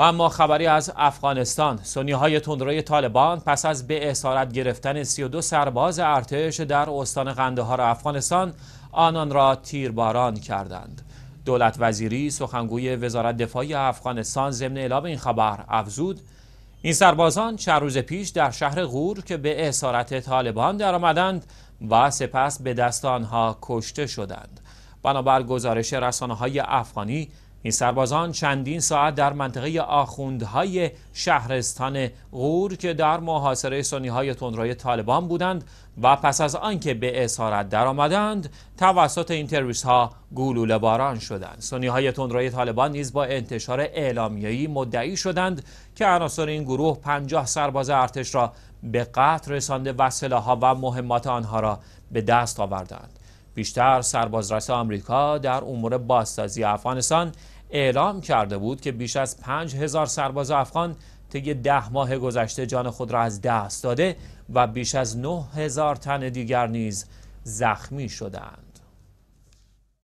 و اما خبری از افغانستان سنی های تندروی طالبان پس از به اسارت گرفتن 32 سرباز ارتش در استان قندهار افغانستان آنان را تیرباران کردند دولت وزیری سخنگوی وزارت دفاع افغانستان ضمن اعلام این خبر افزود این سربازان چند روز پیش در شهر غور که به اسارت طالبان درآمدند و سپس به دست آنها کشته شدند بنابر گزارش رسانه های افغانی این سربازان چندین ساعت در منطقه آخوندهای شهرستان غور که در محاصره سنیهای تندروی طالبان بودند و پس از آنکه به اسارت درآمدند توسط این تروریست ها گلوله باران شدند سنیهای تندروی طالبان نیز با انتشار اعلامیه‌ای مدعی شدند که عناصر این گروه 50 سرباز ارتش را به قتل رسانده و سلاح‌ها و مهمات آنها را به دست آوردند بیشتر سربازرس آمریکا در امور بازسازی افغانستان اعلام کرده بود که بیش از 5000 سرباز افغان طی ده ماه گذشته جان خود را از دست داده و بیش از 9000 تن دیگر نیز زخمی شدند.